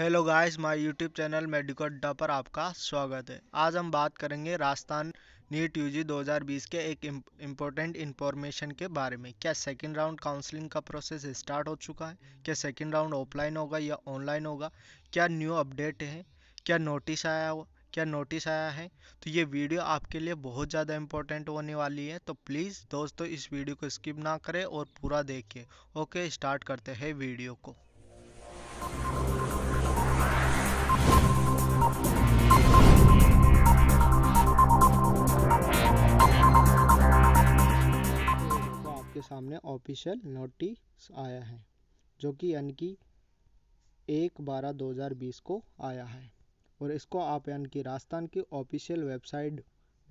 hello guys my YouTube channel Medico Adda पर आपका स्वागत है आज हम बात करेंगे राजस्थान नीट यूजी 2020 के एक इम्पोर्टेंट इन्फॉर्मेशन के बारे में क्या सेकंड राउंड काउंसलिंग का प्रोसेस स्टार्ट हो चुका है क्या सेकंड राउंड ऑफलाइन होगा या ऑनलाइन होगा क्या न्यू अपडेट है क्या नोटिस आया हुआ क्या नोटिस आया है तो ये वीडियो आपके लिए बहुत ज़्यादा इम्पोर्टेंट होने वाली है तो प्लीज़ दोस्तों इस वीडियो को स्किप ना करें और पूरा देखें ओके स्टार्ट करते हैं वीडियो को आपके सामने ऑफिशियल नोटिस आया है जो कि यानी कि एक बारह दो हज़ार बीस को आया है और इसको आप यानी कि राजस्थान की ऑफिशियल वेबसाइट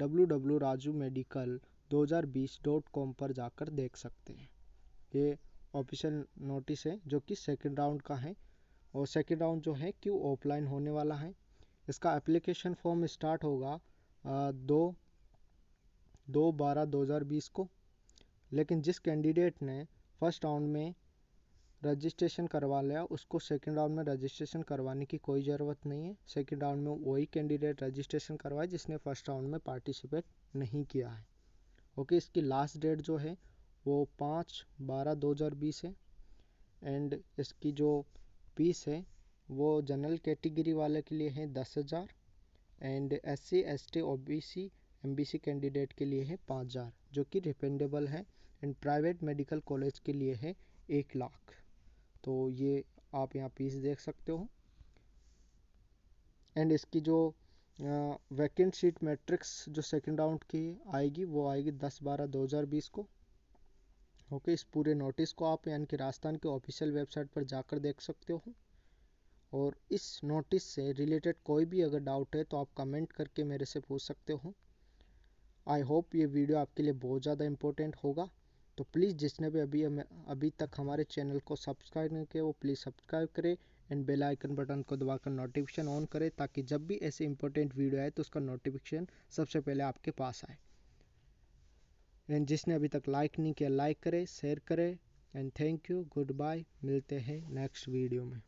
डब्लू डब्लू राजू मेडिकल दो हज़ार बीस डॉट कॉम पर जाकर देख सकते हैं ये ऑफिशियल नोटिस है जो कि सेकेंड राउंड का है और सेकेंड राउंड जो है कि ऑफलाइन होने वाला है इसका एप्लीकेशन फॉर्म स्टार्ट होगा दो दो बारह दो हज़ार बीस को लेकिन जिस कैंडिडेट ने फर्स्ट राउंड में रजिस्ट्रेशन करवा लिया उसको सेकंड राउंड में रजिस्ट्रेशन करवाने की कोई ज़रूरत नहीं है सेकंड राउंड में वही कैंडिडेट रजिस्ट्रेशन करवाए जिसने फर्स्ट राउंड में पार्टिसिपेट नहीं किया है ओके इसकी लास्ट डेट जो है वो पाँच बारह दो हज़ार बीस है एंड इसकी जो फीस है वो जनरल कैटेगरी वाले के लिए है दस हज़ार and S C S T O B C M B C candidate के लिए है पाँच हज़ार जो कि रिफेंडेबल है एंड प्राइवेट मेडिकल कॉलेज के लिए है एक लाख तो ये आप यहाँ फीस देख सकते हो एंड इसकी जो वैकेंट सीट मैट्रिक्स जो सेकंड राउंड की आएगी वो आएगी दस बारह दो हज़ार बीस को ओके okay, इस पूरे नोटिस को आप यानी कि राजस्थान के ऑफिशियल वेबसाइट पर जाकर देख सकते हो और इस नोटिस से रिलेटेड कोई भी अगर डाउट है तो आप कमेंट करके मेरे से पूछ सकते हो आई होप ये वीडियो आपके लिए बहुत ज़्यादा इम्पोर्टेंट होगा तो प्लीज़ जिसने भी अभी हमें अभी तक हमारे चैनल को सब्सक्राइब नहीं किया वो प्लीज़ सब्सक्राइब करें एंड बेल आइकन बटन को दबाकर नोटिफिकेशन ऑन करें ताकि जब भी ऐसे इंपॉर्टेंट वीडियो आए तो उसका नोटिफिकेशन सबसे पहले आपके पास आए एंड जिसने अभी तक लाइक नहीं किया लाइक करें शेयर करें and thank you good bye मिलते हैं नेक्स्ट वीडियो में